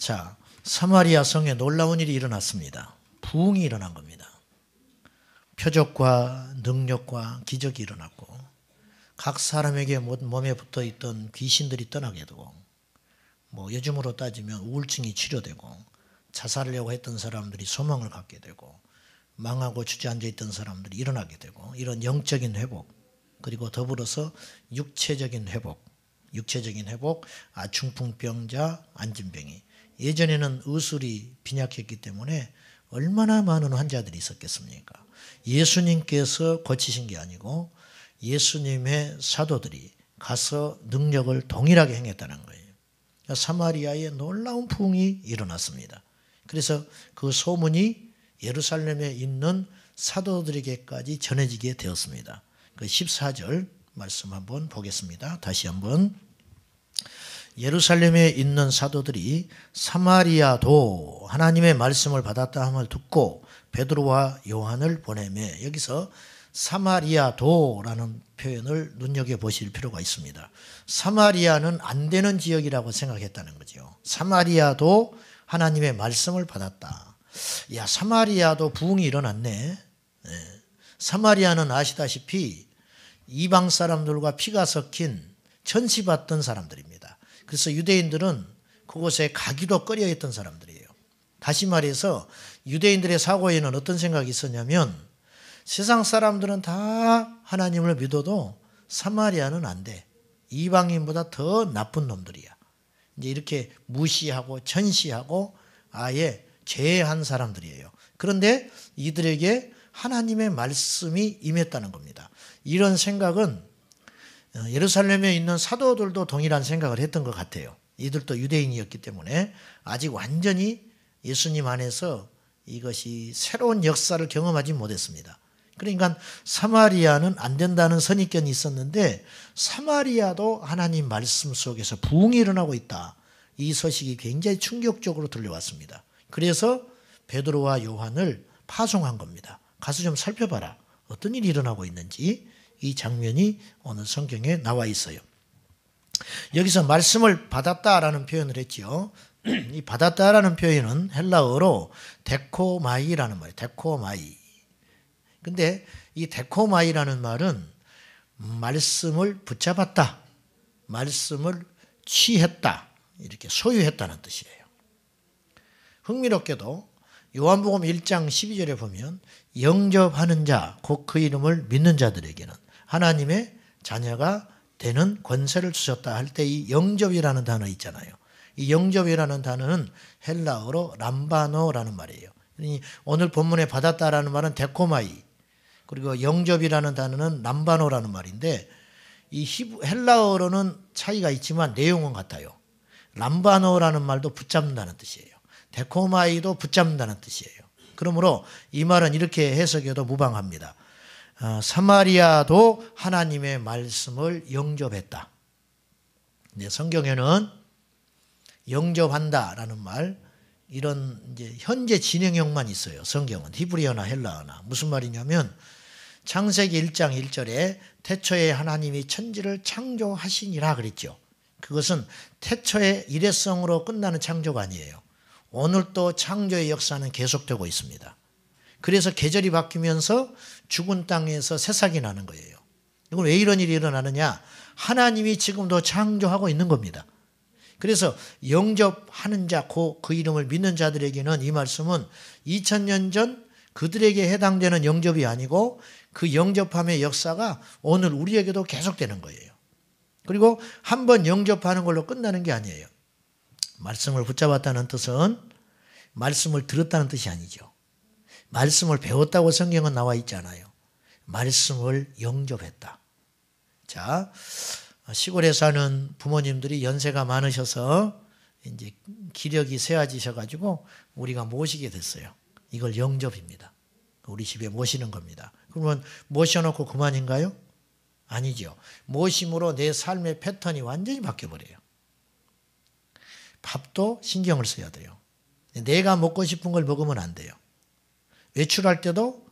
자, 사마리아 성에 놀라운 일이 일어났습니다. 부흥이 일어난 겁니다. 표적과 능력과 기적이 일어났고 각 사람에게 몸에 붙어 있던 귀신들이 떠나게 되고 뭐 요즘으로 따지면 우울증이 치료되고 자살하려고 했던 사람들이 소망을 갖게 되고 망하고 주저앉아 있던 사람들이 일어나게 되고 이런 영적인 회복 그리고 더불어서 육체적인 회복 육체적인 회복 아충풍병자 안진병이 예전에는 의술이 빈약했기 때문에 얼마나 많은 환자들이 있었겠습니까? 예수님께서 고치신 게 아니고 예수님의 사도들이 가서 능력을 동일하게 행했다는 거예요. 사마리아에 놀라운 풍이 일어났습니다. 그래서 그 소문이 예루살렘에 있는 사도들에게까지 전해지게 되었습니다. 그 14절 말씀 한번 보겠습니다. 다시 한번 예루살렘에 있는 사도들이 사마리아도 하나님의 말씀을 받았다 함을 듣고 베드로와 요한을 보내매 여기서 사마리아도라는 표현을 눈여겨 보실 필요가 있습니다. 사마리아는 안 되는 지역이라고 생각했다는 거죠. 사마리아도 하나님의 말씀을 받았다. 야 사마리아도 부흥이 일어났네. 네. 사마리아는 아시다시피 이방 사람들과 피가 섞인 천시받던 사람들입니다. 그래서 유대인들은 그곳에 가기도 꺼려했던 사람들이에요. 다시 말해서 유대인들의 사고에는 어떤 생각이 있었냐면 세상 사람들은 다 하나님을 믿어도 사마리아는 안 돼. 이방인보다 더 나쁜 놈들이야. 이제 이렇게 무시하고 천시하고 아예 제한 사람들이에요. 그런데 이들에게 하나님의 말씀이 임했다는 겁니다. 이런 생각은 어, 예루살렘에 있는 사도들도 동일한 생각을 했던 것 같아요. 이들도 유대인이었기 때문에 아직 완전히 예수님 안에서 이것이 새로운 역사를 경험하지 못했습니다. 그러니까 사마리아는 안 된다는 선입견이 있었는데 사마리아도 하나님 말씀 속에서 부흥이 일어나고 있다. 이 소식이 굉장히 충격적으로 들려왔습니다. 그래서 베드로와 요한을 파송한 겁니다. 가서 좀 살펴봐라. 어떤 일이 일어나고 있는지 이 장면이 오늘 성경에 나와 있어요. 여기서 말씀을 받았다라는 표현을 했지요. 이 받았다라는 표현은 헬라어로 데코마이라는 말이에요. 데코마이. 근데 이 데코마이라는 말은 말씀을 붙잡았다. 말씀을 취했다. 이렇게 소유했다는 뜻이에요. 흥미롭게도 요한복음 1장 12절에 보면 영접하는 자, 곧 그 이름을 믿는 자들에게는 하나님의 자녀가 되는 권세를 주셨다 할 때 이 영접이라는 단어 있잖아요. 이 영접이라는 단어는 헬라어로 람바노라는 말이에요. 오늘 본문에 받았다라는 말은 데코마이 그리고 영접이라는 단어는 람바노라는 말인데 이 히브, 헬라어로는 차이가 있지만 내용은 같아요. 람바노라는 말도 붙잡는다는 뜻이에요. 데코마이도 붙잡는다는 뜻이에요. 그러므로 이 말은 이렇게 해석해도 무방합니다. 어, 사마리아도 하나님의 말씀을 영접했다. 근데 성경에는 영접한다라는 말 이런 이제 현재 진행형만 있어요. 성경은 히브리어나 헬라어나 무슨 말이냐면 창세기 1장 1절에 태초에 하나님이 천지를 창조하시니라 그랬죠. 그것은 태초의 일회성으로 끝나는 창조가 아니에요. 오늘도 창조의 역사는 계속되고 있습니다. 그래서 계절이 바뀌면서 죽은 땅에서 새싹이 나는 거예요. 이건 왜 이런 일이 일어나느냐? 하나님이 지금도 창조하고 있는 겁니다. 그래서 영접하는 자, 고그 이름을 믿는 자들에게는 이 말씀은 2000년 전 그들에게 해당되는 영접이 아니고 그 영접함의 역사가 오늘 우리에게도 계속되는 거예요. 그리고 한번 영접하는 걸로 끝나는 게 아니에요. 말씀을 붙잡았다는 뜻은 말씀을 들었다는 뜻이 아니죠. 말씀을 배웠다고 성경은 나와 있잖아요. 말씀을 영접했다. 자, 시골에 사는 부모님들이 연세가 많으셔서 이제 기력이 세워지셔가지고 우리가 모시게 됐어요. 이걸 영접입니다. 우리 집에 모시는 겁니다. 그러면 모셔놓고 그만인가요? 아니죠. 모심으로 내 삶의 패턴이 완전히 바뀌어버려요. 밥도 신경을 써야 돼요. 내가 먹고 싶은 걸 먹으면 안 돼요. 외출할 때도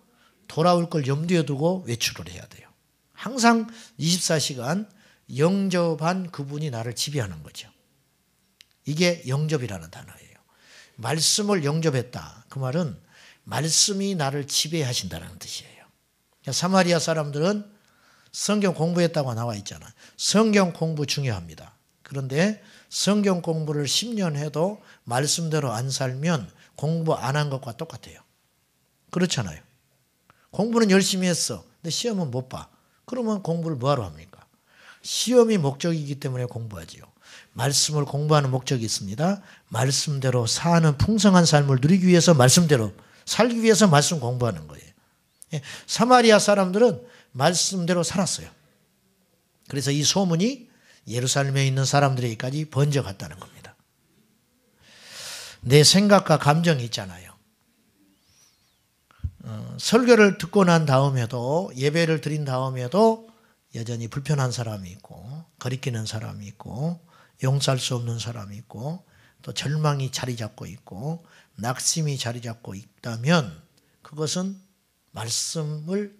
돌아올 걸 염두에 두고 외출을 해야 돼요. 항상 24시간 영접한 그분이 나를 지배하는 거죠. 이게 영접이라는 단어예요. 말씀을 영접했다. 그 말은 말씀이 나를 지배하신다는 뜻이에요. 그러니까 사마리아 사람들은 성경 공부했다고 나와 있잖아. 요 성경 공부 중요합니다. 그런데 성경 공부를 10년 해도 말씀대로 안 살면 공부 안 한 것과 똑같아요. 그렇잖아요. 공부는 열심히 했어. 근데 시험은 못 봐. 그러면 공부를 뭐하러 합니까? 시험이 목적이기 때문에 공부하지요. 말씀을 공부하는 목적이 있습니다. 말씀대로 사는 풍성한 삶을 누리기 위해서 말씀대로 살기 위해서 말씀 공부하는 거예요. 예, 사마리아 사람들은 말씀대로 살았어요. 그래서 이 소문이 예루살렘에 있는 사람들에게까지 번져갔다는 겁니다. 내 생각과 감정이 있잖아요. 어, 설교를 듣고 난 다음에도 예배를 드린 다음에도 여전히 불편한 사람이 있고 거리끼는 사람이 있고 용서할 수 없는 사람이 있고 또 절망이 자리 잡고 있고 낙심이 자리 잡고 있다면 그것은 말씀을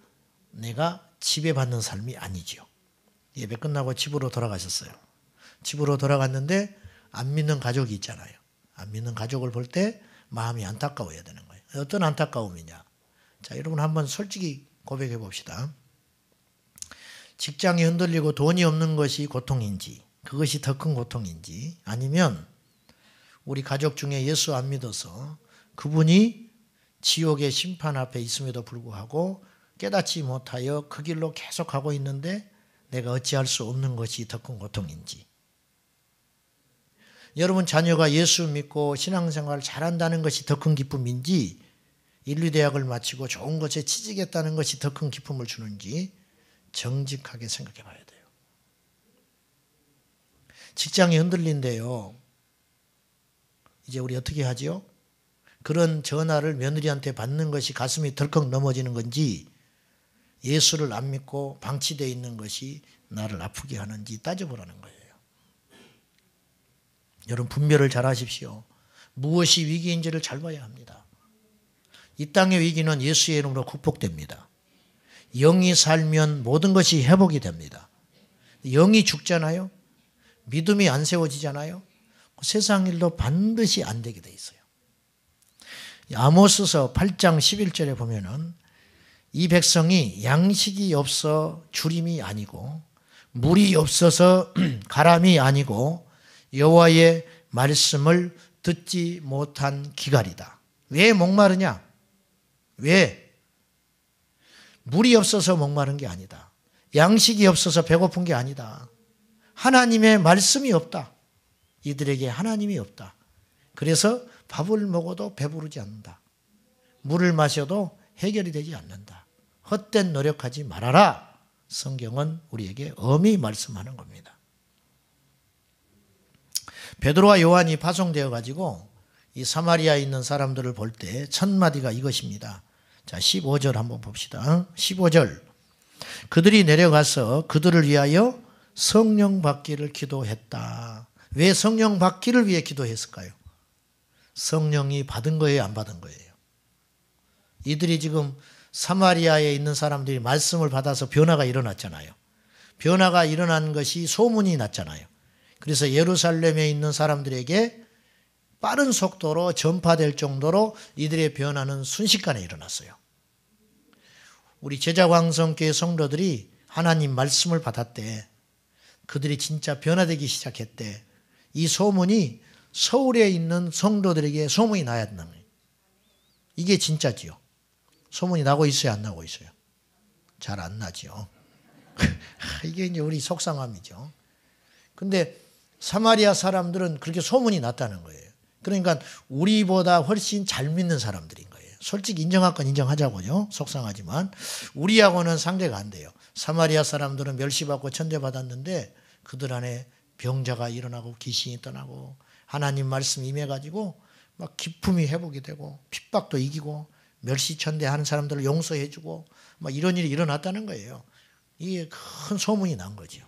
내가 집에 받는 삶이 아니지요. 예배 끝나고 집으로 돌아가셨어요. 집으로 돌아갔는데 안 믿는 가족이 있잖아요. 안 믿는 가족을 볼 때 마음이 안타까워야 되는 거예요. 어떤 안타까움이냐? 자, 여러분 한번 솔직히 고백해 봅시다. 직장이 흔들리고 돈이 없는 것이 고통인지, 그것이 더 큰 고통인지, 아니면 우리 가족 중에 예수 안 믿어서 그분이 지옥의 심판 앞에 있음에도 불구하고 깨닫지 못하여 그 길로 계속 가고 있는데 내가 어찌할 수 없는 것이 더 큰 고통인지. 여러분 자녀가 예수 믿고 신앙생활 잘한다는 것이 더 큰 기쁨인지 인류대학을 마치고 좋은 것에 취직했다는 것이 더 큰 기쁨을 주는지 정직하게 생각해 봐야 돼요. 직장이 흔들린대요. 이제 우리 어떻게 하지요? 그런 전화를 며느리한테 받는 것이 가슴이 덜컥 넘어지는 건지 예수를 안 믿고 방치되어 있는 것이 나를 아프게 하는지 따져보라는 거예요. 여러분 분별을 잘 하십시오. 무엇이 위기인지를 잘 봐야 합니다. 이 땅의 위기는 예수의 이름으로 극복됩니다. 영이 살면 모든 것이 회복이 됩니다. 영이 죽잖아요. 믿음이 안 세워지잖아요. 그 세상 일도 반드시 안 되게 돼 있어요. 아모스서 8장 11절에 보면은 이 백성이 양식이 없어 주림이 아니고 물이 없어서 가람이 아니고 여호와의 말씀을 듣지 못한 기갈이다. 왜 목마르냐? 왜? 물이 없어서 목마른 게 아니다. 양식이 없어서 배고픈 게 아니다. 하나님의 말씀이 없다. 이들에게 하나님이 없다. 그래서 밥을 먹어도 배부르지 않는다. 물을 마셔도 해결이 되지 않는다. 헛된 노력하지 말아라. 성경은 우리에게 엄히 말씀하는 겁니다. 베드로와 요한이 파송되어 가지고 이 사마리아에 있는 사람들을 볼 때 첫 마디가 이것입니다. 자, 15절 한번 봅시다. 15절. 그들이 내려가서 그들을 위하여 성령 받기를 기도했다. 왜 성령 받기를 위해 기도했을까요? 성령이 받은 거예요, 안 받은 거예요? 이들이 지금 사마리아에 있는 사람들이 말씀을 받아서 변화가 일어났잖아요. 변화가 일어난 것이 소문이 났잖아요. 그래서 예루살렘에 있는 사람들에게 빠른 속도로 전파될 정도로 이들의 변화는 순식간에 일어났어요. 우리 제자광성교회 성도들이 하나님 말씀을 받았대. 그들이 진짜 변화되기 시작했대. 이 소문이 서울에 있는 성도들에게 소문이 나야 된다는 거예요. 이게 진짜지요. 소문이 나고 있어요, 안 나고 있어요? 잘 안 나지요. 이게 이제 우리 속상함이죠. 근데 사마리아 사람들은 그렇게 소문이 났다는 거예요. 그러니까 우리보다 훨씬 잘 믿는 사람들인 거예요. 솔직히 인정할 건 인정하자고요. 속상하지만 우리하고는 상대가 안 돼요. 사마리아 사람들은 멸시받고 천대받았는데 그들 안에 병자가 일어나고 귀신이 떠나고 하나님 말씀 임해가지고 막 기품이 회복이 되고 핍박도 이기고 멸시천대하는 사람들을 용서해주고 막 이런 일이 일어났다는 거예요. 이게 큰 소문이 난 거죠.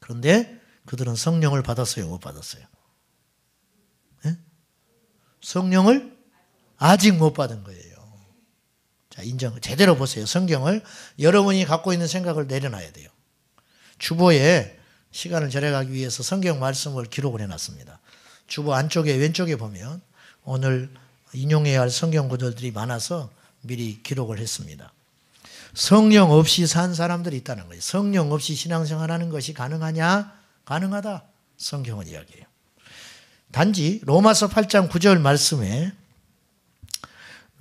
그런데 그들은 성령을 받았어요, 못 받았어요? 예? 성령을 아직 못 받은 거예요. 자, 인정, 제대로 보세요. 성경을. 여러분이 갖고 있는 생각을 내려놔야 돼요. 주보에 시간을 절약하기 위해서 성경 말씀을 기록을 해놨습니다. 주보 안쪽에, 왼쪽에 보면 오늘 인용해야 할 성경 구절들이 많아서 미리 기록을 했습니다. 성령 없이 산 사람들이 있다는 거예요. 성령 없이 신앙생활하는 것이 가능하냐? 가능하다. 성경은 이야기해요. 단지 로마서 8장 9절 말씀에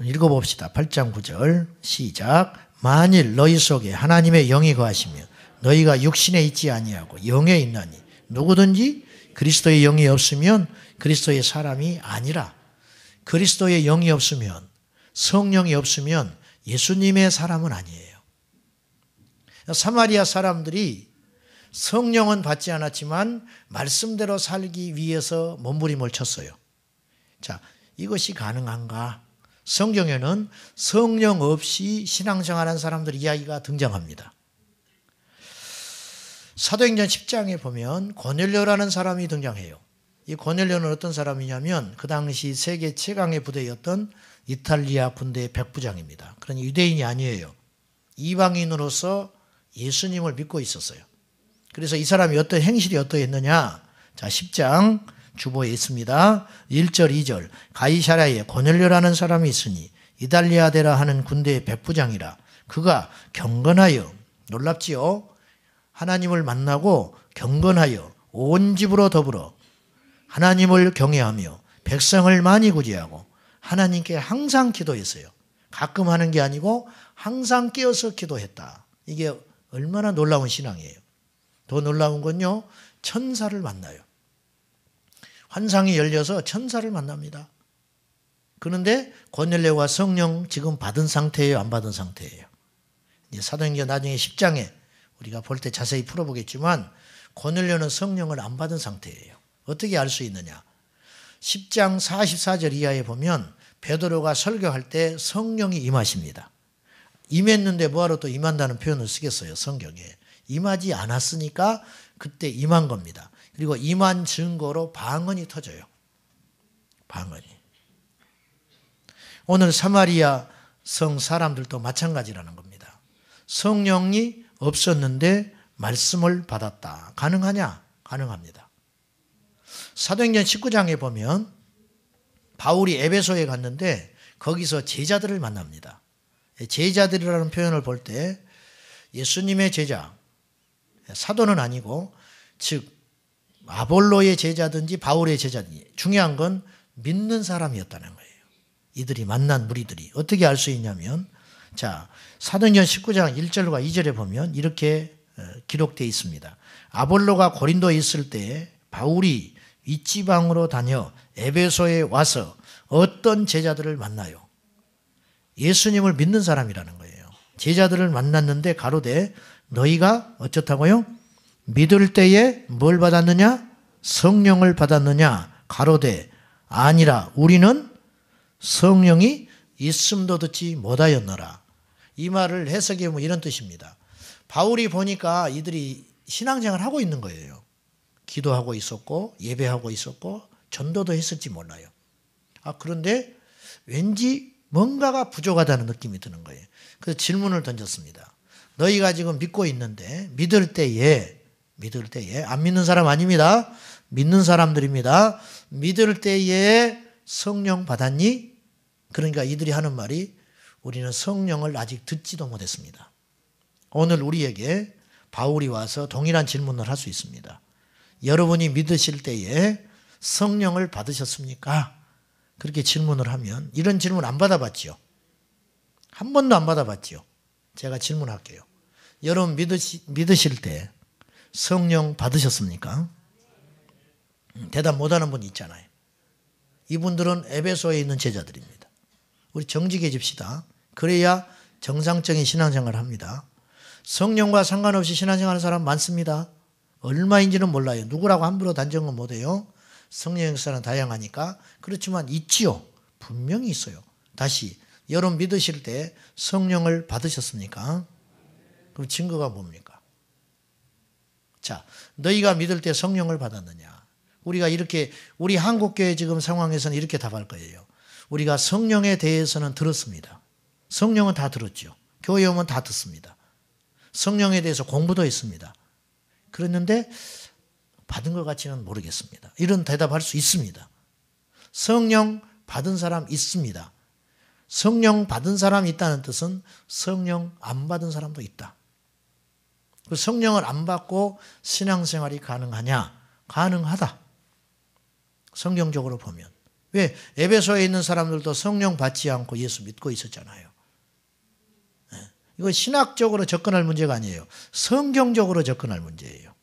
읽어봅시다. 8장 9절 시작. 만일 너희 속에 하나님의 영이 거하시며 너희가 육신에 있지 아니하고 영에 있나니 누구든지 그리스도의 영이 없으면 그리스도의 사람이 아니라 그리스도의 영이 없으면 성령이 없으면 예수님의 사람은 아니에요. 사마리아 사람들이 성령은 받지 않았지만 말씀대로 살기 위해서 몸부림을 쳤어요. 자, 이것이 가능한가? 성경에는 성령 없이 신앙생활한 사람들 이야기가 등장합니다. 사도행전 10장에 보면 고넬료라는 사람이 등장해요. 이 고넬료는 어떤 사람이냐면 그 당시 세계 최강의 부대였던 이탈리아 군대의 백부장입니다. 그러니 유대인이 아니에요. 이방인으로서 예수님을 믿고 있었어요. 그래서 이 사람이 어떤 행실이 어떠했느냐? 자, 10장 주보에 있습니다. 1절, 2절. 가이사라에 고넬료라는 사람이 있으니 이달리아데라 하는 군대의 백부장이라 그가 경건하여 놀랍지요. 하나님을 만나고 경건하여 온 집으로 더불어 하나님을 경외하며 백성을 많이 구제하고 하나님께 항상 기도했어요. 가끔 하는 게 아니고 항상 끼어서 기도했다. 이게 얼마나 놀라운 신앙이에요. 더 놀라운 건요. 천사를 만나요. 환상이 열려서 천사를 만납니다. 그런데 고넬레와 성령 지금 받은 상태예요? 안 받은 상태예요? 사도행전 나중에 10장에 우리가 볼 때 자세히 풀어보겠지만 고넬레는 성령을 안 받은 상태예요. 어떻게 알 수 있느냐? 10장 44절 이하에 보면 베드로가 설교할 때 성령이 임하십니다. 임했는데 뭐하러 또 임한다는 표현을 쓰겠어요, 성경에. 임하지 않았으니까 그때 임한 겁니다. 그리고 임한 증거로 방언이 터져요. 방언이. 오늘 사마리아 성 사람들도 마찬가지라는 겁니다. 성령이 없었는데 말씀을 받았다. 가능하냐? 가능합니다. 사도행전 19장에 보면 바울이 에베소에 갔는데 거기서 제자들을 만납니다. 제자들이라는 표현을 볼 때 예수님의 제자, 사도는 아니고 즉 아볼로의 제자든지 바울의 제자든지 중요한 건 믿는 사람이었다는 거예요. 이들이 만난 무리들이 어떻게 알 수 있냐면 자 사도행전 19장 1절과 2절에 보면 이렇게 어, 기록되어 있습니다. 아볼로가 고린도에 있을 때 바울이 윗지방으로 다녀 에베소에 와서 어떤 제자들을 만나요. 예수님을 믿는 사람이라는 거예요. 제자들을 만났는데 가로되 너희가 어쩌다고요? 믿을 때에 뭘 받았느냐? 성령을 받았느냐? 가로되 아니라 우리는 성령이 있음도 듣지 못하였느라이 말을 해석해 보면 뭐 이런 뜻입니다. 바울이 보니까 이들이 신앙생활 하고 있는 거예요. 기도하고 있었고 예배하고 있었고 전도도 했을지 몰라요. 아 그런데 왠지 뭔가가 부족하다는 느낌이 드는 거예요. 그래서 질문을 던졌습니다. 너희가 지금 믿고 있는데 믿을 때에 믿을 때에 안 믿는 사람 아닙니다. 믿는 사람들입니다. 믿을 때에 성령 받았니? 그러니까 이들이 하는 말이 우리는 성령을 아직 듣지도 못했습니다. 오늘 우리에게 바울이 와서 동일한 질문을 할 수 있습니다. 여러분이 믿으실 때에 성령을 받으셨습니까? 그렇게 질문을 하면 이런 질문 안 받아봤지요. 한 번도 안 받아봤지요. 제가 질문할게요. 여러분 믿으시, 믿으실 때 성령 받으셨습니까? 음, 대답 못하는 분 있잖아요. 이분들은 에베소에 있는 제자들입니다. 우리 정직해집시다. 그래야 정상적인 신앙생활을 합니다. 성령과 상관없이 신앙생활하는 사람 많습니다. 얼마인지는 몰라요. 누구라고 함부로 단정은 못해요. 성령 역사는 다양하니까 그렇지만 있지요. 분명히 있어요. 다시 여러분 믿으실 때 성령을 받으셨습니까? 그럼 증거가 뭡니까? 자, 너희가 믿을 때 성령을 받았느냐? 우리가 이렇게 우리 한국 교회 지금 상황에서는 이렇게 답할 거예요. 우리가 성령에 대해서는 들었습니다. 성령은 다 들었죠. 교회 오면 다 듣습니다. 성령에 대해서 공부도 했습니다. 그랬는데 받은 것 같지는 모르겠습니다. 이런 대답할 수 있습니다. 성령 받은 사람 있습니다. 성령 받은 사람 있다는 뜻은 성령 안 받은 사람도 있다. 그 성령을 안 받고 신앙생활이 가능하냐? 가능하다. 성경적으로 보면. 왜 에베소에 있는 사람들도 성령 받지 않고 예수 믿고 있었잖아요. 예? 이거 신학적으로 접근할 문제가 아니에요. 성경적으로 접근할 문제예요.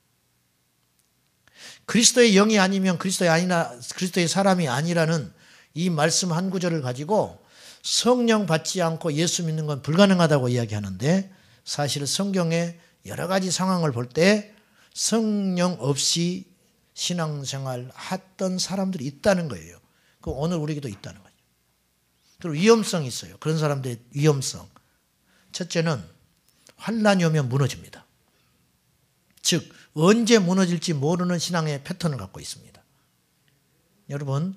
그리스도의 영이 아니면 그리스도의 아니나 그리스도의 사람이 아니라는 이 말씀 한 구절을 가지고 성령 받지 않고 예수 믿는 건 불가능하다고 이야기하는데 사실 성경에 여러 가지 상황을 볼 때 성령 없이 신앙생활 했던 사람들이 있다는 거예요. 그 오늘 우리에게도 있다는 거죠. 그리고 위험성이 있어요. 그런 사람들의 위험성. 첫째는 환란이 오면 무너집니다. 즉 언제 무너질지 모르는 신앙의 패턴을 갖고 있습니다. 여러분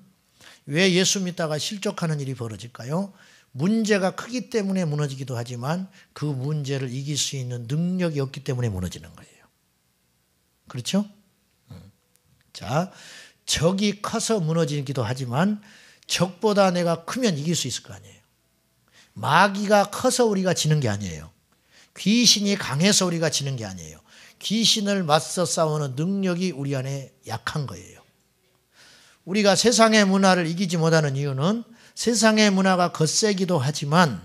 왜 예수 믿다가 실족하는 일이 벌어질까요? 문제가 크기 때문에 무너지기도 하지만 그 문제를 이길 수 있는 능력이 없기 때문에 무너지는 거예요. 그렇죠? 음. 자, 적이 커서 무너지기도 하지만 적보다 내가 크면 이길 수 있을 거 아니에요. 마귀가 커서 우리가 지는 게 아니에요. 귀신이 강해서 우리가 지는 게 아니에요. 귀신을 맞서 싸우는 능력이 우리 안에 약한 거예요. 우리가 세상의 문화를 이기지 못하는 이유는 세상의 문화가 거세기도 하지만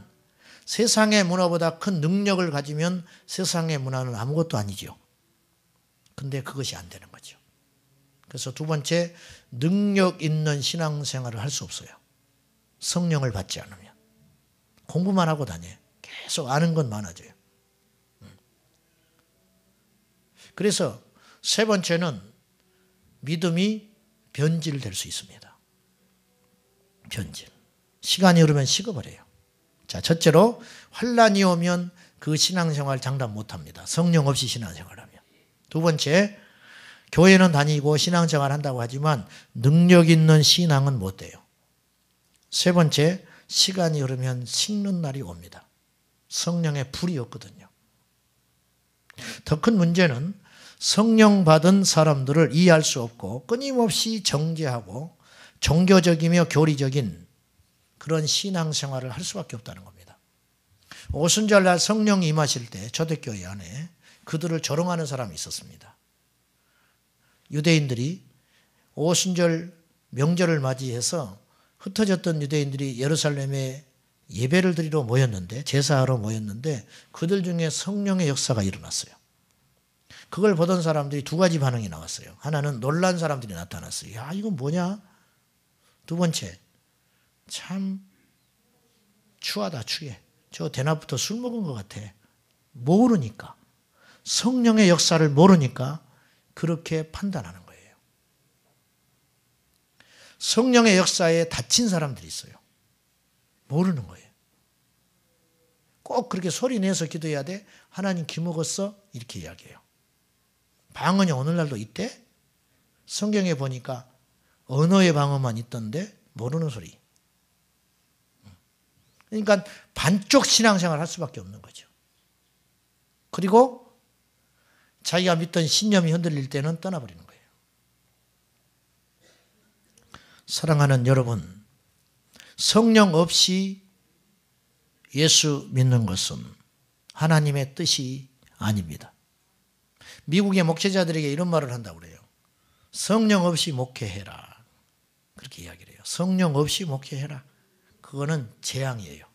세상의 문화보다 큰 능력을 가지면 세상의 문화는 아무것도 아니죠. 근데 그것이 안 되는 거죠. 그래서 두 번째, 능력 있는 신앙생활을 할 수 없어요. 성령을 받지 않으면. 공부만 하고 다녀요. 계속 아는 건 많아져요. 음. 그래서 세 번째는 믿음이 변질될 수 있습니다. 변질. 시간이 흐르면 식어버려요. 자, 첫째로 환란이 오면 그 신앙생활 장담 못합니다. 성령 없이 신앙생활하면. 두 번째, 교회는 다니고 신앙생활 한다고 하지만 능력 있는 신앙은 못 돼요. 세 번째, 시간이 흐르면 식는 날이 옵니다. 성령의 불이 없거든요. 더 큰 문제는 성령 받은 사람들을 이해할 수 없고 끊임없이 정죄하고 종교적이며 교리적인 그런 신앙생활을 할 수밖에 없다는 겁니다. 오순절날 성령 임하실 때 초대교회 안에 그들을 조롱하는 사람이 있었습니다. 유대인들이 오순절 명절을 맞이해서 흩어졌던 유대인들이 예루살렘에 예배를 드리러 모였는데 제사하러 모였는데 그들 중에 성령의 역사가 일어났어요. 그걸 보던 사람들이 두 가지 반응이 나왔어요. 하나는 놀란 사람들이 나타났어요. 야 이건 뭐냐? 두 번째 참 추하다 추해. 저 대낮부터 술 먹은 것 같아. 모르니까. 성령의 역사를 모르니까 그렇게 판단하는 거예요. 성령의 역사에 다친 사람들이 있어요. 모르는 거예요. 꼭 그렇게 소리 내서 기도해야 돼. 하나님 기 먹었어? 이렇게 이야기해요. 방언이 오늘날도 있대? 성경에 보니까 언어의 방언만 있던데 모르는 소리. 그러니까 반쪽 신앙생활 할 수밖에 없는 거죠. 그리고 자기가 믿던 신념이 흔들릴 때는 떠나버리는 거예요. 사랑하는 여러분, 성령 없이 예수 믿는 것은 하나님의 뜻이 아닙니다. 미국의 목회자들에게 이런 말을 한다고 그래요. 성령 없이 목회해라. 그렇게 이야기를 해요. 성령 없이 목회해라. 그거는 재앙이에요.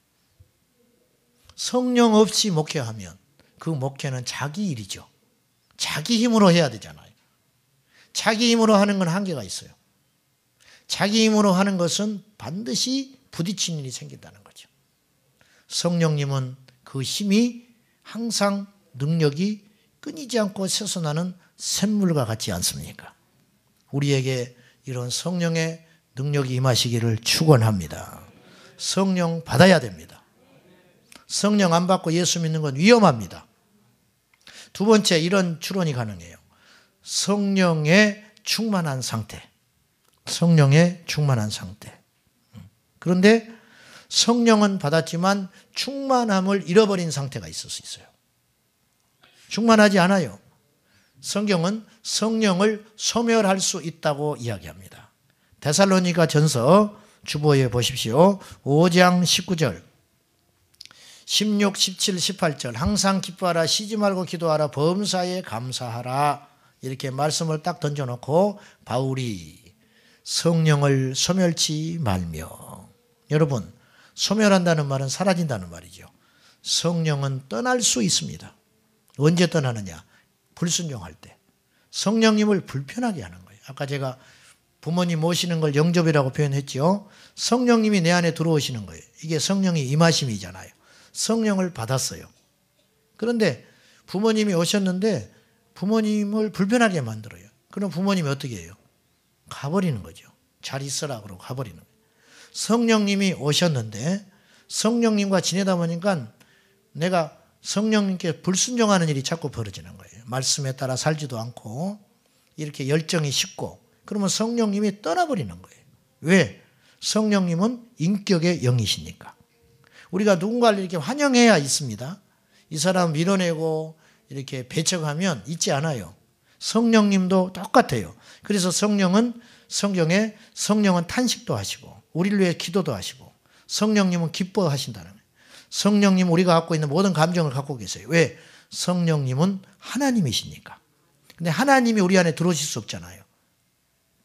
성령 없이 목회하면 그 목회는 자기 일이죠. 자기 힘으로 해야 되잖아요. 자기 힘으로 하는 건 한계가 있어요. 자기 힘으로 하는 것은 반드시 부딪힌 일이 생긴다는 거죠. 성령님은 그 힘이 항상 능력이 끊이지 않고 솟아나는 샘물과 같지 않습니까? 우리에게 이런 성령의 능력이 임하시기를 축원합니다. 성령 받아야 됩니다. 성령 안 받고 예수 믿는 건 위험합니다. 두 번째 이런 추론이 가능해요. 성령에 충만한 상태. 성령에 충만한 상태. 그런데 성령은 받았지만 충만함을 잃어버린 상태가 있을 수 있어요. 충만하지 않아요. 성경은 성령을 소멸할 수 있다고 이야기합니다. 데살로니가 전서 주보에 보십시오. 5장 19절. 16, 17, 18절. 항상 기뻐하라. 쉬지 말고 기도하라. 범사에 감사하라. 이렇게 말씀을 딱 던져놓고 바울이 성령을 소멸치 말며. 여러분, 소멸한다는 말은 사라진다는 말이죠. 성령은 떠날 수 있습니다. 언제 떠나느냐? 불순종할 때. 성령님을 불편하게 하는 거예요. 아까 제가 부모님 모시는 걸 영접이라고 표현했지요. 성령님이 내 안에 들어오시는 거예요. 이게 성령이 임하심이잖아요. 성령을 받았어요. 그런데 부모님이 오셨는데 부모님을 불편하게 만들어요. 그럼 부모님이 어떻게 해요? 가버리는 거죠. 잘 있어라 그러고 가버리는 거예요. 성령님이 오셨는데 성령님과 지내다 보니까 내가 성령님께 불순종하는 일이 자꾸 벌어지는 거예요. 말씀에 따라 살지도 않고 이렇게 열정이 식고 그러면 성령님이 떠나버리는 거예요. 왜? 성령님은 인격의 영이시니까. 우리가 누군가를 이렇게 환영해야 있습니다. 이 사람 밀어내고 이렇게 배척하면 있지 않아요. 성령님도 똑같아요. 그래서 성령은 성경에 성령은 탄식도 하시고 우리를 위해 기도도 하시고 성령님은 기뻐하신다는 거예요. 성령님 우리가 갖고 있는 모든 감정을 갖고 계세요. 왜? 성령님은 하나님이시니까. 근데 하나님이 우리 안에 들어오실 수 없잖아요.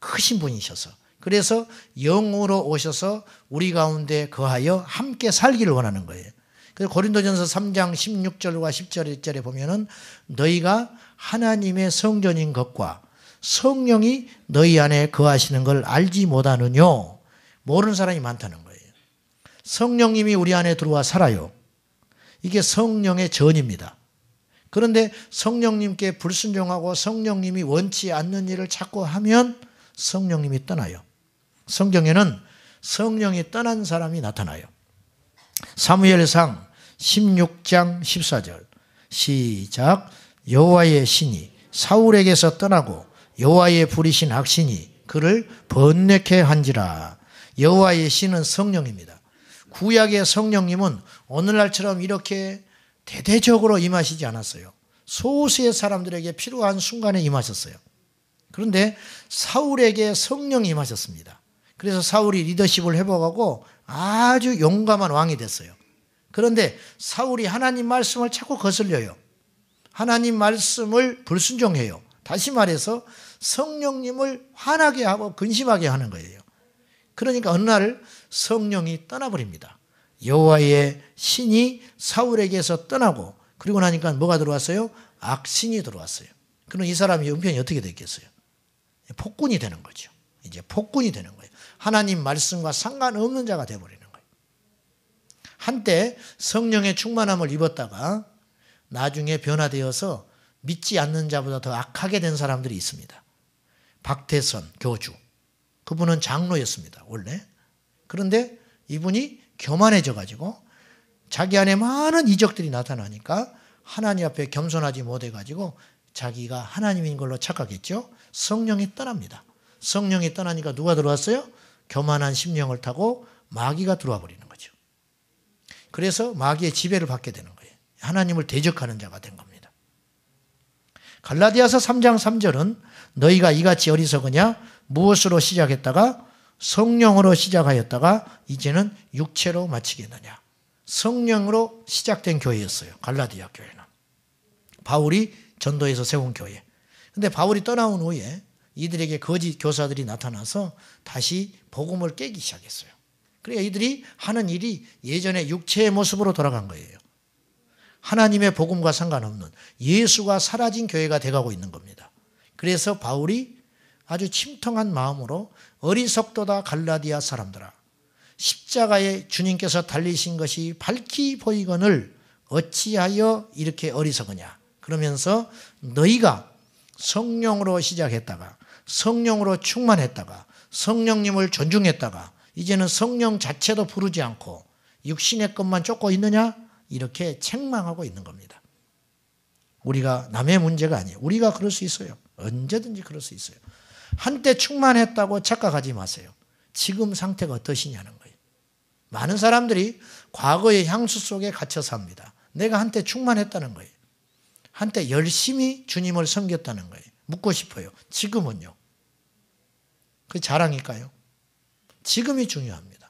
크신 분이셔서 그래서 영으로 오셔서 우리 가운데 거하여 함께 살기를 원하는 거예요. 그래서 고린도전서 3장 16절과 10절에 보면은 너희가 하나님의 성전인 것과 성령이 너희 안에 거하시는 걸 알지 못하느뇨. 모르는 사람이 많다는 거예요. 성령님이 우리 안에 들어와 살아요. 이게 성령의 전입니다. 그런데 성령님께 불순종하고 성령님이 원치 않는 일을 자꾸 하면 성령님이 떠나요. 성경에는 성령이 떠난 사람이 나타나요. 사무엘상 16장 14절 시작 여호와의 신이 사울에게서 떠나고 여호와의 부리신 학신이 그를 번뇌케 한지라 여호와의 신은 성령입니다. 구약의 성령님은 오늘날처럼 이렇게 대대적으로 임하시지 않았어요. 소수의 사람들에게 필요한 순간에 임하셨어요. 그런데 사울에게 성령이 임하셨습니다. 그래서 사울이 리더십을 회복하고 아주 용감한 왕이 됐어요. 그런데 사울이 하나님 말씀을 자꾸 거슬려요. 하나님 말씀을 불순종해요. 다시 말해서 성령님을 화나게 하고 근심하게 하는 거예요. 그러니까 어느 날 성령이 떠나버립니다. 여호와의 신이 사울에게서 떠나고 그리고 나니까 뭐가 들어왔어요? 악신이 들어왔어요. 그럼 이사람이 형편이 어떻게 됐겠어요? 폭군이 되는 거죠. 이제 폭군이 되는 거예요. 하나님 말씀과 상관없는 자가 되어버리는 거예요. 한때 성령의 충만함을 입었다가 나중에 변화되어서 믿지 않는 자보다 더 악하게 된 사람들이 있습니다. 박태선 교주. 그분은 장로였습니다, 원래. 그런데 이분이 교만해져 가지고 자기 안에 많은 이적들이 나타나니까 하나님 앞에 겸손하지 못해 가지고 자기가 하나님인 걸로 착각했죠. 성령이 떠납니다. 성령이 떠나니까 누가 들어왔어요? 교만한 심령을 타고 마귀가 들어와 버리는 거죠. 그래서 마귀의 지배를 받게 되는 거예요. 하나님을 대적하는 자가 된 겁니다. 갈라디아서 3장 3절은 너희가 이같이 어리석으냐 무엇으로 시작했다가 성령으로 시작하였다가 이제는 육체로 마치겠느냐. 성령으로 시작된 교회였어요. 갈라디아 교회는. 바울이 전도해서 세운 교회. 근데 바울이 떠나온 후에 이들에게 거짓 교사들이 나타나서 다시 복음을 깨기 시작했어요. 그래야 그러니까 이들이 하는 일이 예전의 육체의 모습으로 돌아간 거예요. 하나님의 복음과 상관없는 예수가 사라진 교회가 돼가고 있는 겁니다. 그래서 바울이 아주 침통한 마음으로 어리석도다 갈라디아 사람들아 십자가에 주님께서 달리신 것이 밝히 보이거늘 어찌하여 이렇게 어리석으냐 그러면서 너희가 성령으로 시작했다가 성령으로 충만했다가 성령님을 존중했다가 이제는 성령 자체도 부르지 않고 육신의 것만 쫓고 있느냐? 이렇게 책망하고 있는 겁니다. 우리가 남의 문제가 아니에요. 우리가 그럴 수 있어요. 언제든지 그럴 수 있어요. 한때 충만했다고 착각하지 마세요. 지금 상태가 어떠시냐는 거예요. 많은 사람들이 과거의 향수 속에 갇혀 삽니다. 내가 한때 충만했다는 거예요. 한때 열심히 주님을 섬겼다는 거예요. 묻고 싶어요. 지금은요. 그 자랑일까요? 지금이 중요합니다.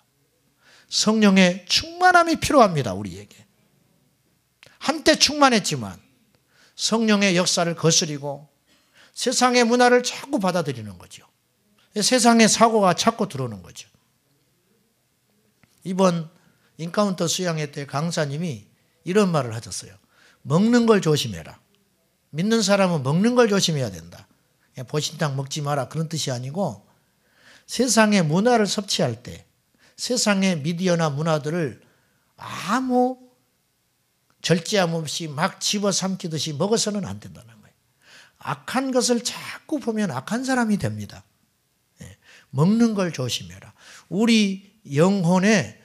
성령의 충만함이 필요합니다. 우리에게. 한때 충만했지만 성령의 역사를 거스리고 세상의 문화를 자꾸 받아들이는 거죠. 세상의 사고가 자꾸 들어오는 거죠. 이번 인카운터 수양회 때 강사님이 이런 말을 하셨어요. 먹는 걸 조심해라. 믿는 사람은 먹는 걸 조심해야 된다. 보신탕 먹지 마라 그런 뜻이 아니고 세상의 문화를 섭취할 때 세상의 미디어나 문화들을 아무 절제함 없이 막 집어삼키듯이 먹어서는 안 된다는 거예요. 악한 것을 자꾸 보면 악한 사람이 됩니다. 예. 먹는 걸 조심해라. 우리 영혼에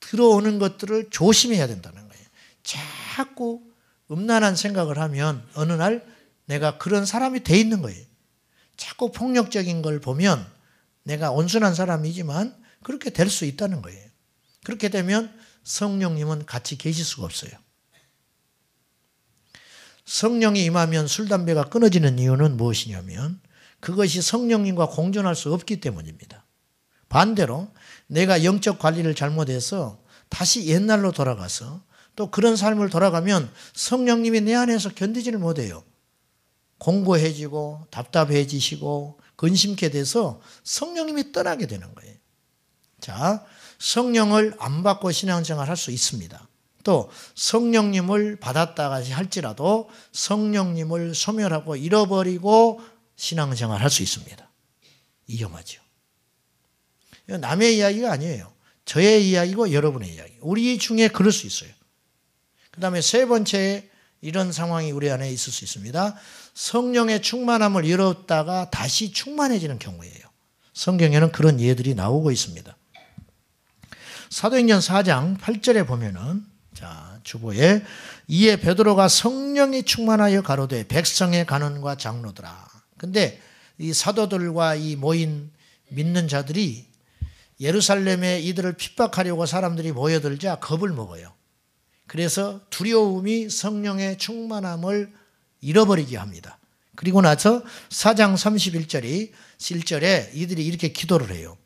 들어오는 것들을 조심해야 된다는 거예요. 자꾸 음란한 생각을 하면 어느 날 내가 그런 사람이 돼 있는 거예요. 자꾸 폭력적인 걸 보면 내가 온순한 사람이지만 그렇게 될 수 있다는 거예요. 그렇게 되면 성령님은 같이 계실 수가 없어요. 성령이 임하면 술, 담배가 끊어지는 이유는 무엇이냐면 그것이 성령님과 공존할 수 없기 때문입니다. 반대로 내가 영적 관리를 잘못해서 다시 옛날로 돌아가서 또 그런 삶을 돌아가면 성령님이 내 안에서 견디지를 못해요. 공고해지고 답답해지시고 근심케 돼서 성령님이 떠나게 되는 거예요. 자, 성령을 안 받고 신앙생활 할수 있습니다. 또 성령님을 받았다가 할지라도 성령님을 소멸하고 잃어버리고 신앙생활 할수 있습니다. 위험하죠. 남의 이야기가 아니에요. 저의 이야기고 여러분의 이야기. 우리 중에 그럴 수 있어요. 그 다음에 세 번째 이런 상황이 우리 안에 있을 수 있습니다. 성령의 충만함을 잃었다가 다시 충만해지는 경우예요. 성경에는 그런 예들이 나오고 있습니다. 사도행전 4장 8절에 보면은 자, 주보에 이에 베드로가 성령이 충만하여 가로되 백성의 간원과 장로들아. 근데 이 사도들과 이 모인 믿는 자들이 예루살렘에 이들을 핍박하려고 사람들이 모여들자 겁을 먹어요. 그래서 두려움이 성령의 충만함을 잃어버리게 합니다. 그리고 나서 4장 31절이 7절에 이들이 이렇게 기도를 해요.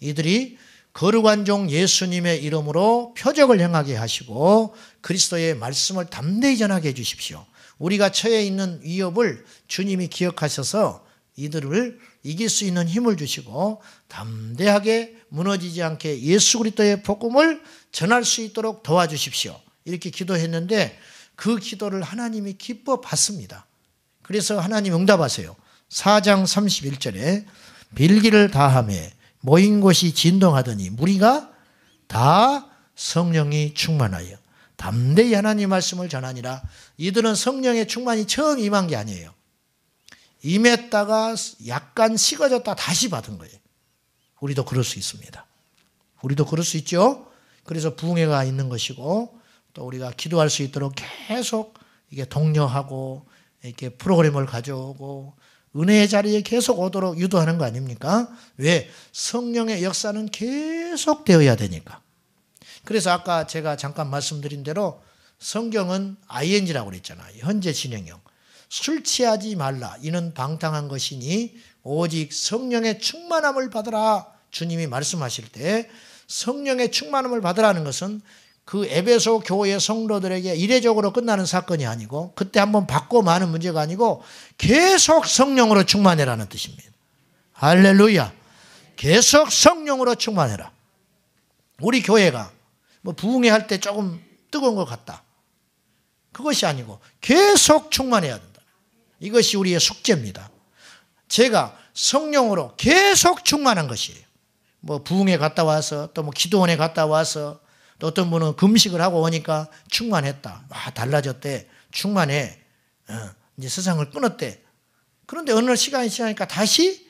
이들이 거룩한 종 예수님의 이름으로 표적을 행하게 하시고 그리스도의 말씀을 담대히 전하게 해 주십시오. 우리가 처해 있는 위협을 주님이 기억하셔서 이들을 이길 수 있는 힘을 주시고 담대하게 무너지지 않게 예수 그리스도의 복음을 전할 수 있도록 도와주십시오. 이렇게 기도했는데 그 기도를 하나님이 기뻐 받습니다. 그래서 하나님 응답하세요. 4장 31절에 빌기를 다함에 모인 곳이 진동하더니 무리가 다 성령이 충만하여 담대히 하나님 말씀을 전하니라 이들은 성령의 충만이 처음 임한 게 아니에요. 임했다가 약간 식어졌다 다시 받은 거예요. 우리도 그럴 수 있습니다. 우리도 그럴 수 있죠. 그래서 부흥회가 있는 것이고 또 우리가 기도할 수 있도록 계속 이게 독려하고 이렇게 프로그램을 가져오고 은혜의 자리에 계속 오도록 유도하는 거 아닙니까? 왜? 성령의 역사는 계속 되어야 되니까. 그래서 아까 제가 잠깐 말씀드린 대로 성경은 ing라고 그랬잖아요. 현재 진행형. 술 취하지 말라. 이는 방탕한 것이니 오직 성령의 충만함을 받으라. 주님이 말씀하실 때 성령의 충만함을 받으라는 것은 그 에베소 교회 성도들에게 이례적으로 끝나는 사건이 아니고 그때 한번 받고 마는 문제가 아니고 계속 성령으로 충만해라는 뜻입니다. 할렐루야. 계속 성령으로 충만해라. 우리 교회가 뭐 부흥회 할 때 조금 뜨거운 것 같다. 그것이 아니고 계속 충만해야 된다. 이것이 우리의 숙제입니다. 제가 성령으로 계속 충만한 것이에요. 뭐 부흥회 갔다 와서 또 뭐 기도원에 갔다 와서 또 어떤 분은 금식을 하고 오니까 충만했다. 와, 달라졌대. 충만해. 어, 이제 세상을 끊었대. 그런데 어느 날 시간이 지나니까 다시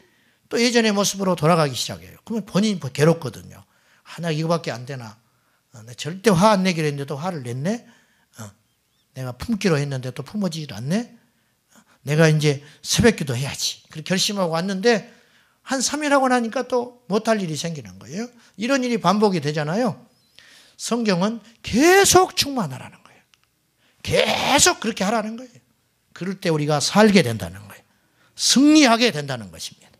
또 예전의 모습으로 돌아가기 시작해요. 그러면 본인이 괴롭거든요. 하나 아, 이거밖에 안 되나. 어, 나 절대 화 안 내기로 했는데 도 화를 냈네. 어, 내가 품기로 했는데 또 품어지지도 않네. 어, 내가 이제 새벽기도 해야지. 그렇게 결심하고 왔는데 한 3일 하고 나니까 또 못할 일이 생기는 거예요. 이런 일이 반복이 되잖아요. 성경은 계속 충만하라는 거예요. 계속 그렇게 하라는 거예요. 그럴 때 우리가 살게 된다는 거예요. 승리하게 된다는 것입니다.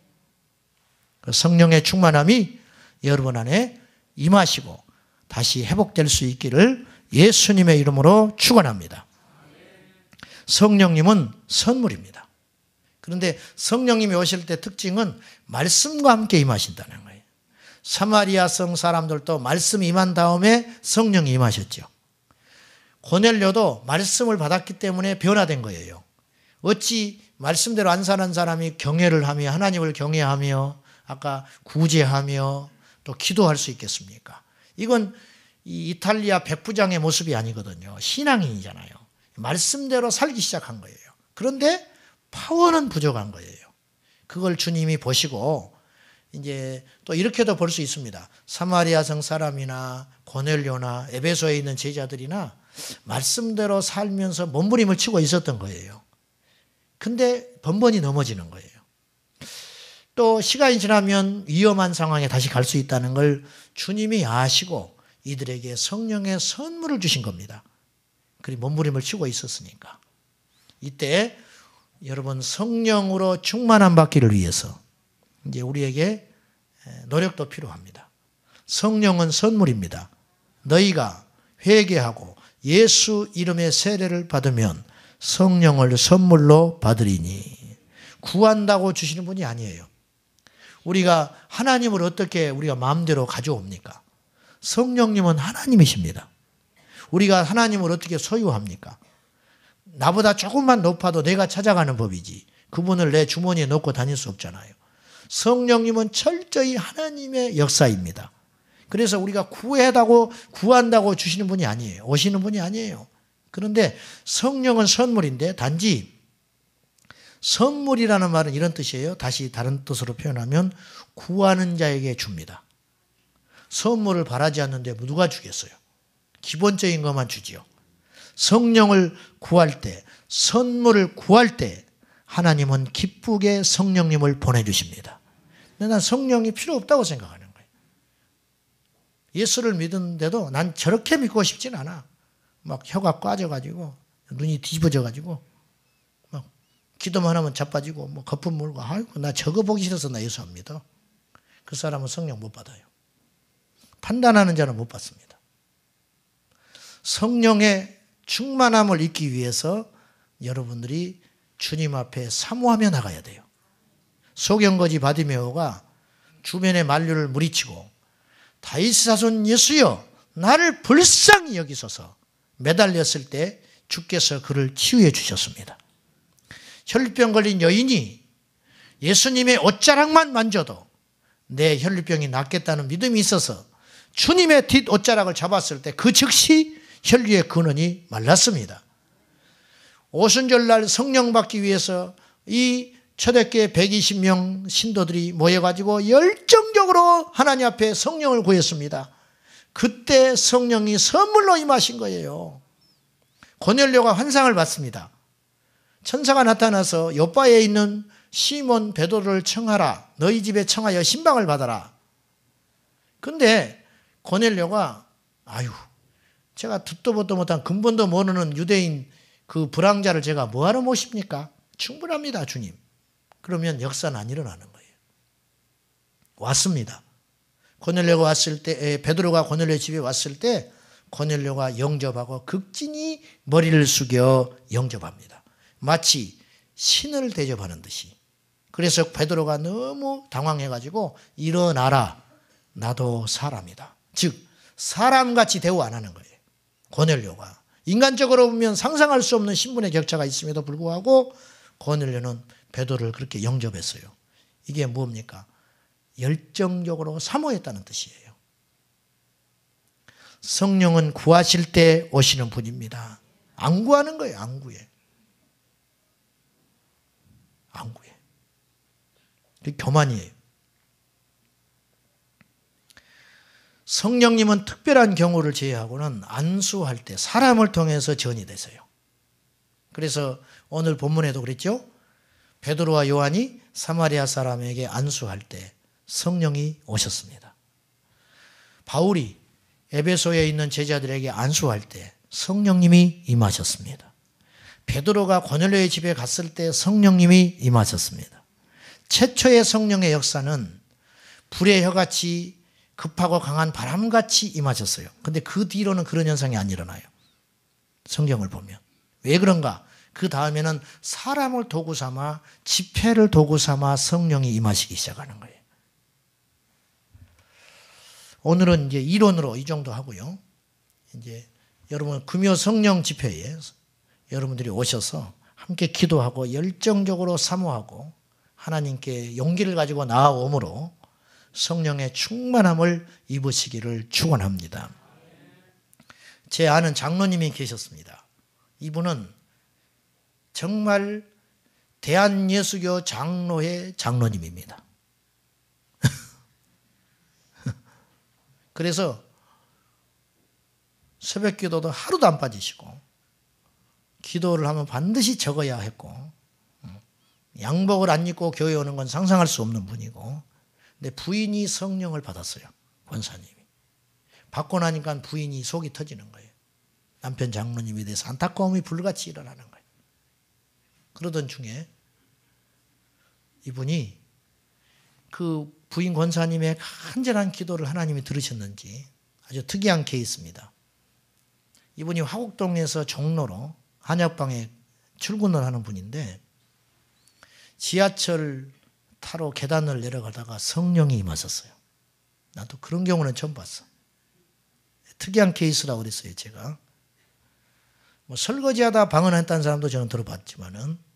그 성령의 충만함이 여러분 안에 임하시고 다시 회복될 수 있기를 예수님의 이름으로 축원합니다. 성령님은 선물입니다. 그런데 성령님이 오실 때 특징은 말씀과 함께 임하신다는 거예요. 사마리아 성 사람들도 말씀 임한 다음에 성령이 임하셨죠. 고넬료도 말씀을 받았기 때문에 변화된 거예요. 어찌 말씀대로 안 사는 사람이 경외를 하며 하나님을 경외하며 아까 구제하며 또 기도할 수 있겠습니까? 이건 이탈리아 백부장의 모습이 아니거든요. 신앙인이잖아요. 말씀대로 살기 시작한 거예요. 그런데 파워는 부족한 거예요. 그걸 주님이 보시고 이제 또 이렇게도 볼 수 있습니다. 사마리아 성 사람이나 고넬료나 에베소에 있는 제자들이나 말씀대로 살면서 몸부림을 치고 있었던 거예요. 근데 번번이 넘어지는 거예요. 또 시간이 지나면 위험한 상황에 다시 갈 수 있다는 걸 주님이 아시고 이들에게 성령의 선물을 주신 겁니다. 그리 몸부림을 치고 있었으니까. 이때 여러분 성령으로 충만한 받기를 위해서 이제 우리에게 노력도 필요합니다. 성령은 선물입니다. 너희가 회개하고 예수 이름의 세례를 받으면 성령을 선물로 받으리니 구한다고 주시는 분이 아니에요. 우리가 하나님을 어떻게 우리가 마음대로 가져옵니까? 성령님은 하나님이십니다. 우리가 하나님을 어떻게 소유합니까? 나보다 조금만 높아도 내가 찾아가는 법이지. 그분을 내 주머니에 넣고 다닐 수 없잖아요. 성령님은 철저히 하나님의 역사입니다. 그래서 우리가 구해다고 구한다고 주시는 분이 아니에요. 오시는 분이 아니에요. 그런데 성령은 선물인데 단지 선물이라는 말은 이런 뜻이에요. 다시 다른 뜻으로 표현하면 구하는 자에게 줍니다. 선물을 바라지 않는데 누가 주겠어요? 기본적인 것만 주지요. 성령을 구할 때, 선물을 구할 때 하나님은 기쁘게 성령님을 보내주십니다. 근데 난 성령이 필요 없다고 생각하는 거예요. 예수를 믿는데도 난 저렇게 믿고 싶진 않아. 막 혀가 꽈져가지고 눈이 뒤집어져가지고 막 기도만 하면 자빠지고 뭐 거품 물고 아이고 나 저거 보기 싫어서 나 예수 안 믿어. 그 사람은 성령 못 받아요. 판단하는 자는 못 받습니다. 성령의 충만함을 잊기 위해서 여러분들이 주님 앞에 사모하며 나가야 돼요. 소경거지 바디메오가 주변의 만류를 무리치고 다이스 사손 예수여 나를 불쌍히 여기소서 매달렸을 때 주께서 그를 치유해 주셨습니다. 혈병 걸린 여인이 예수님의 옷자락만 만져도 내 혈류병이 낫겠다는 믿음이 있어서 주님의 뒷 옷자락을 잡았을 때 그 즉시 혈류의 근원이 말랐습니다. 오순절날 성령 받기 위해서 이 초대교 120명 신도들이 모여가지고 열정적으로 하나님 앞에 성령을 구했습니다. 그때 성령이 선물로 임하신 거예요. 고넬료가 환상을 봤습니다. 천사가 나타나서 옆바에 있는 시몬 베드를 청하라. 너희 집에 청하여 신방을 받아라. 근데 고넬료가 아유 제가 듣도 보도 못한 근본도 모르는 유대인 그 불황자를 제가 뭐하러 모십니까? 충분합니다, 주님. 그러면 역사는 안 일어나는 거예요. 왔습니다. 고넬료가 왔을 때 베드로가 고넬료 집에 왔을 때 고넬료가 영접하고 극진히 머리를 숙여 영접합니다. 마치 신을 대접하는 듯이. 그래서 베드로가 너무 당황해가지고 일어나라. 나도 사람이다. 즉 사람같이 대우 안 하는 거예요. 고넬료가 인간적으로 보면 상상할 수 없는 신분의 격차가 있음에도 불구하고 고넬료는 베드로를 그렇게 영접했어요. 이게 뭡니까? 열정적으로 사모했다는 뜻이에요. 성령은 구하실 때 오시는 분입니다. 안 구하는 거예요. 안 구해. 안 구해. 교만이에요. 성령님은 특별한 경우를 제외하고는 안수할 때 사람을 통해서 전이 되세요. 그래서 오늘 본문에도 그랬죠? 베드로와 요한이 사마리아 사람에게 안수할 때 성령이 오셨습니다. 바울이 에베소에 있는 제자들에게 안수할 때 성령님이 임하셨습니다. 베드로가 고넬료의 집에 갔을 때 성령님이 임하셨습니다. 최초의 성령의 역사는 불의 혀같이 급하고 강한 바람같이 임하셨어요. 근데 그 뒤로는 그런 현상이 안 일어나요. 성경을 보면. 왜 그런가? 그 다음에는 사람을 도구 삼아 집회를 도구 삼아 성령이 임하시기 시작하는 거예요. 오늘은 이제 이론으로 이 정도 하고요. 이제 여러분 금요 성령 집회에 여러분들이 오셔서 함께 기도하고 열정적으로 사모하고 하나님께 용기를 가지고 나아오므로 성령의 충만함을 입으시기를 축원합니다. 제 아는 장로님이 계셨습니다. 이분은 정말 대한예수교 장로회 장로님입니다. 그래서 새벽 기도도 하루도 안 빠지시고, 기도를 하면 반드시 적어야 했고, 음, 양복을 안 입고 교회 오는 건 상상할 수 없는 분이고, 근데 부인이 성령을 받았어요. 권사님이. 받고 나니까 부인이 속이 터지는 거예요. 남편 장로님에 대해서 안타까움이 불같이 일어나는 거예요. 그러던 중에 이분이 그 부인 권사님의 간절한 기도를 하나님이 들으셨는지 아주 특이한 케이스입니다. 이분이 화곡동에서 종로로 한약방에 출근을 하는 분인데 지하철 타러 계단을 내려가다가 성령이 임하셨어요. 나도 그런 경우는 처음 봤어. 특이한 케이스라고 그랬어요, 제가. 뭐 설거지하다 방언했다는 사람도 저는 들어봤지만은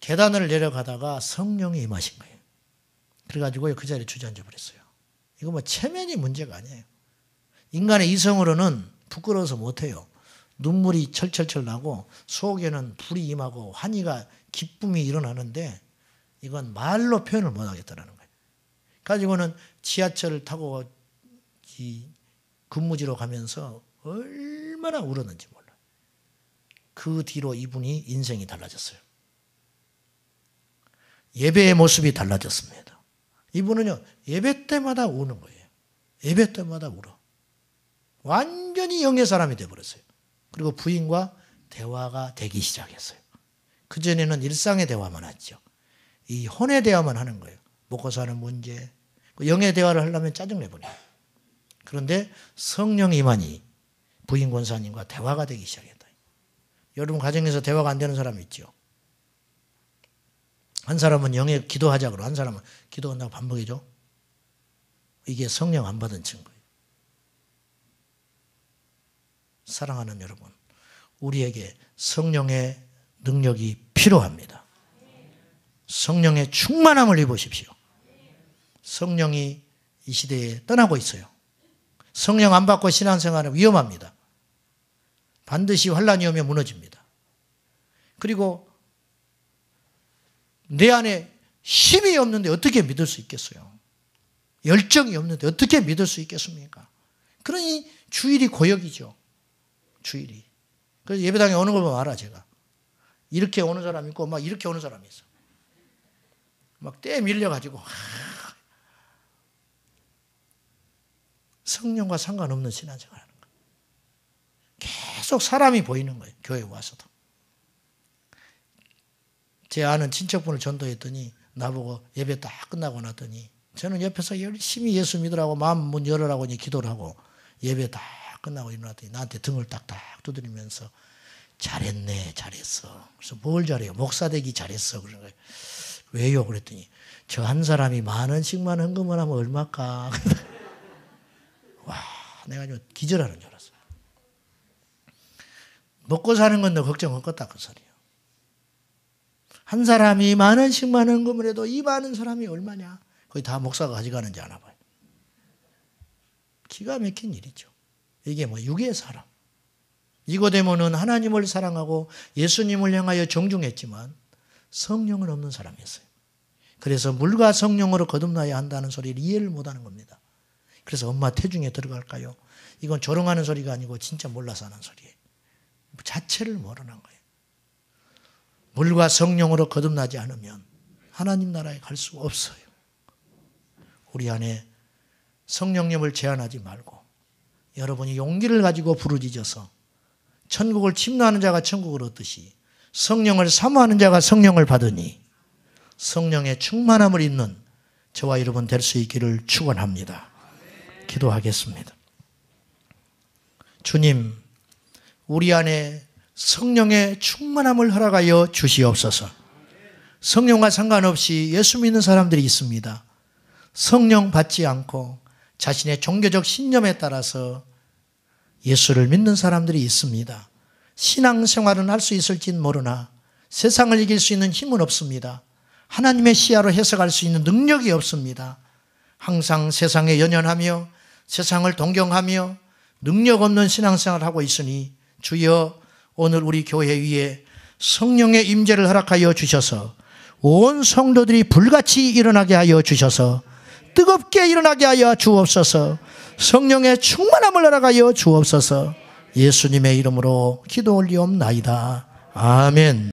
계단을 내려가다가 성령이 임하신 거예요. 그래가지고 그 자리에 주저앉아 버렸어요. 이거 뭐 체면이 문제가 아니에요. 인간의 이성으로는 부끄러워서 못해요. 눈물이 철철철 나고 속에는 불이 임하고 환희가 기쁨이 일어나는데 이건 말로 표현을 못하겠다라는 거예요. 가지고는 지하철을 타고 근무지로 가면서 얼마나 울었는지 몰라요. 그 뒤로 이분이 인생이 달라졌어요. 예배의 모습이 달라졌습니다. 이분은요, 예배 때마다 우는 거예요. 예배 때마다 울어. 완전히 영의 사람이 돼버렸어요. 그리고 부인과 대화가 되기 시작했어요. 그전에는 일상의 대화만 했죠. 이 혼의 대화만 하는 거예요. 먹고 사는 문제. 그 영의 대화를 하려면 짜증내버려요. 그런데 성령 이만이 부인 권사님과 대화가 되기 시작했다. 여러분 가정에서 대화가 안 되는 사람이 있죠. 한 사람은 영에 기도하자 고한 사람은 기도한다고 반복해줘. 이게 성령 안 받은 증거예요. 사랑하는 여러분, 우리에게 성령의 능력이 필요합니다. 성령의 충만함을 입으십시오. 성령이 이 시대에 떠나고 있어요. 성령 안 받고 신앙생활은 위험합니다. 반드시 환란이 오면 무너집니다. 그리고 내 안에 힘이 없는데 어떻게 믿을 수 있겠어요? 열정이 없는데 어떻게 믿을 수 있겠습니까? 그러니 주일이 고역이죠. 주일이. 그래서 예배당에 오는 걸 보면 제가. 이렇게 오는 사람 있고, 막 이렇게 오는 사람이 있어. 막 때 밀려가지고, 성령과 상관없는 신앙생활 하는 거. 계속 사람이 보이는 거예요, 교회 와서도. 제 아는 친척분을 전도했더니 나보고 예배 딱 끝나고 나더니 저는 옆에서 열심히 예수 믿으라고 마음 문 열으라고 이제 기도를 하고 예배 다 끝나고 일어났더니 나한테 등을 딱딱 두드리면서 잘했네 잘했어 그래서 뭘 잘해요 목사 되기 잘했어 그런 거예요 왜요 그랬더니 저 한 사람이 만 원씩만 헌금을 하면 얼마까 와 내가 좀 기절하는 줄알았어 먹고 사는 건 너 걱정 없겠다 그 소리야 한 사람이 만 원씩 많은 금을 해도 이 많은 사람이 얼마냐? 거의 다 목사가 가져가는지 아나 봐요. 기가 막힌 일이죠. 이게 뭐 육의 사람. 니고데모는 하나님을 사랑하고 예수님을 향하여 정중했지만 성령은 없는 사람이었어요. 그래서 물과 성령으로 거듭나야 한다는 소리를 이해를 못하는 겁니다. 그래서 엄마 태중에 들어갈까요? 이건 조롱하는 소리가 아니고 진짜 몰라서 하는 소리예요. 자체를 모르는 거예요. 물과 성령으로 거듭나지 않으면 하나님 나라에 갈 수 없어요. 우리 안에 성령님을 제한하지 말고 여러분이 용기를 가지고 부르짖어서 천국을 침노하는 자가 천국을 얻듯이 성령을 사모하는 자가 성령을 받으니 성령의 충만함을 잇는 저와 여러분 될 수 있기를 축원합니다. 기도하겠습니다. 주님, 우리 안에 성령의 충만함을 허락하여 주시옵소서. 성령과 상관없이 예수 믿는 사람들이 있습니다. 성령 받지 않고 자신의 종교적 신념에 따라서 예수를 믿는 사람들이 있습니다. 신앙 생활은 할 수 있을진 모르나 세상을 이길 수 있는 힘은 없습니다. 하나님의 시야로 해석할 수 있는 능력이 없습니다. 항상 세상에 연연하며 세상을 동경하며 능력 없는 신앙생활을 하고 있으니 주여 오늘 우리 교회 위에 성령의 임재를 허락하여 주셔서 온 성도들이 불같이 일어나게 하여 주셔서 뜨겁게 일어나게 하여 주옵소서 성령의 충만함을 허락하여 주옵소서 예수님의 이름으로 기도 올리옵나이다. 아멘.